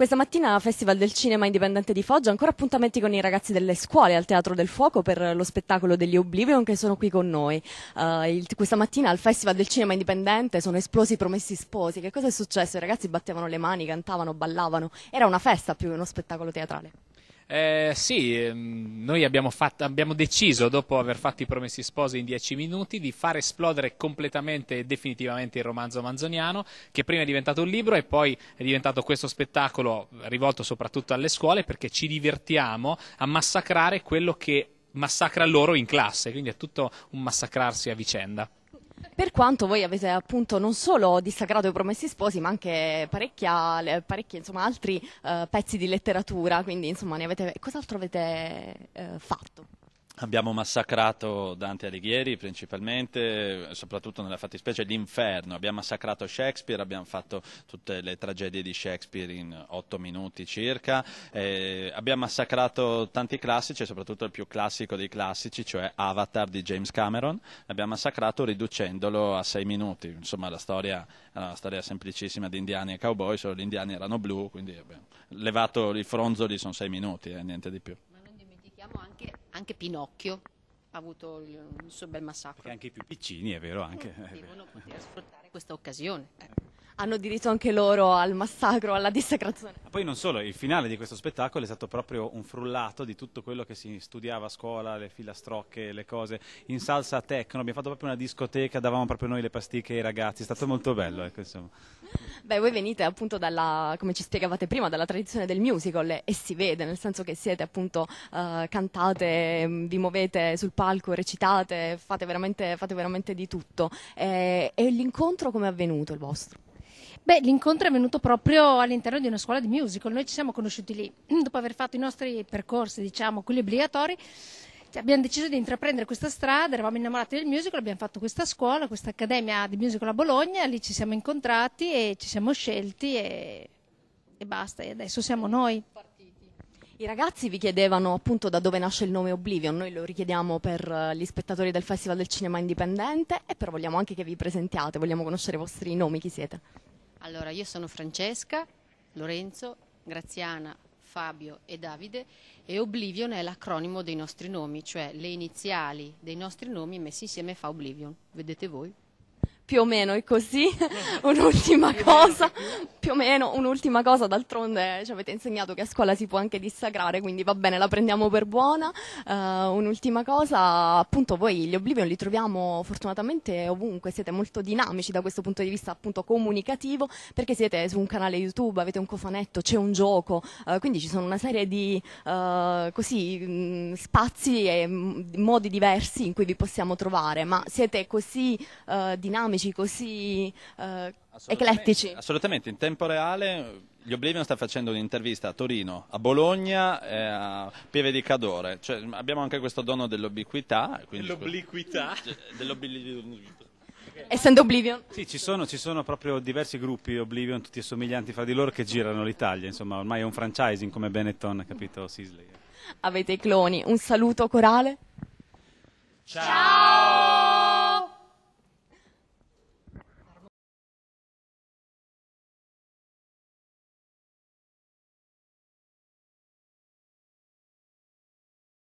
Questa mattina Festival del Cinema Indipendente di Foggia, ancora appuntamenti con i ragazzi delle scuole al Teatro del Fuoco per lo spettacolo degli Oblivion che sono qui con noi. Uh, il, questa mattina al Festival del Cinema Indipendente sono esplosi i promessi sposi. Che cosa è successo? I ragazzi battevano le mani, cantavano, ballavano. Era una festa più che uno spettacolo teatrale. Eh, sì, ehm, noi abbiamo, fatto, abbiamo, deciso, dopo aver fatto i Promessi Sposi in dieci minuti, di far esplodere completamente e definitivamente il romanzo manzoniano, che prima è diventato un libro e poi è diventato questo spettacolo rivolto soprattutto alle scuole, perché ci divertiamo a massacrare quello che massacra loro in classe, quindi è tutto un massacrarsi a vicenda per quanto voi avete appunto non solo dissacrato i Promessi Sposi, ma anche parecchi insomma, altri eh, pezzi di letteratura, quindi insomma, avete... cos'altro avete eh, fatto? Abbiamo massacrato Dante Alighieri principalmente, soprattutto nella fattispecie l'inferno, abbiamo massacrato Shakespeare, abbiamo fatto tutte le tragedie di Shakespeare in otto minuti circa, eh, abbiamo massacrato tanti classici, soprattutto il più classico dei classici, cioè Avatar di James Cameron, l'abbiamo massacrato riducendolo a sei minuti, insomma la storia era una storia semplicissima di indiani e cowboy, solo gli indiani erano blu, quindi abbiamo levato i fronzoli sono sei minuti e eh, niente di più. Ma non dimentichiamo anche anche Pinocchio ha avuto il, suo bel massacro. Perché anche i più piccini, è vero, anche, eh, devono poter sfruttare questa occasione. Eh hanno diritto anche loro al massacro, alla dissacrazione. poi non solo, il finale di questo spettacolo è stato proprio un frullato di tutto quello che si studiava a scuola, le filastrocche, le cose in salsa a tecno, abbiamo fatto proprio una discoteca, davamo proprio noi le pasticche ai ragazzi, è stato molto bello. Ecco, Beh, voi venite appunto dalla, come ci spiegavate prima, dalla tradizione del musical e si vede, nel senso che siete appunto uh, cantate, mm, vi muovete sul palco, recitate, fate veramente, fate veramente di tutto. Eh, e l'incontro come è avvenuto il vostro? Beh, l'incontro è venuto proprio all'interno di una scuola di musical, noi ci siamo conosciuti lì, dopo aver fatto i nostri percorsi, diciamo, quelli obbligatori, abbiamo deciso di intraprendere questa strada, eravamo innamorati del musical, abbiamo fatto questa scuola, questa accademia di musical a Bologna, lì ci siamo incontrati e ci siamo scelti e, e basta, e adesso siamo noi. I ragazzi vi chiedevano appunto da dove nasce il nome Oblivion, noi lo richiediamo per eh, gli spettatori del Festival del Cinema Indipendente e però vogliamo anche che vi presentiate, vogliamo conoscere i vostri nomi, chi siete. Allora, io sono Francesca, Lorenzo, Graziana, Fabio e Davide e Oblivion è l'acronimo dei nostri nomi, cioè le iniziali dei nostri nomi messi insieme fa Oblivion. Vedete voi? più o meno è così. un'ultima cosa, più o meno un'ultima cosa, d'altronde ci avete insegnato che a scuola si può anche dissacrare, quindi va bene, la prendiamo per buona. Uh, un'ultima cosa, appunto voi gli Oblivion li troviamo fortunatamente ovunque, siete molto dinamici da questo punto di vista appunto comunicativo, perché siete su un canale YouTube, avete un cofanetto, c'è un gioco, uh, quindi ci sono una serie di uh, così, mh, mm, spazi e mh, mm, modi diversi in cui vi possiamo trovare, ma siete così dinamici eclettici, così eh, eclettici. Assolutamente, in tempo reale gli Oblivion sta facendo un'intervista a Torino, a Bologna e a Pieve di Cadore. Cioè, abbiamo anche questo dono dell'obliquità. L'obliquità? Dell'obliquità. Cioè, Essendo Oblivion? Sì, ci sono, ci sono, proprio diversi gruppi Oblivion, tutti assomiglianti fra di loro, che girano l'Italia. Insomma, ormai è un franchising come Benetton, capito Sisley? Avete i cloni. Un saluto corale? Ciao!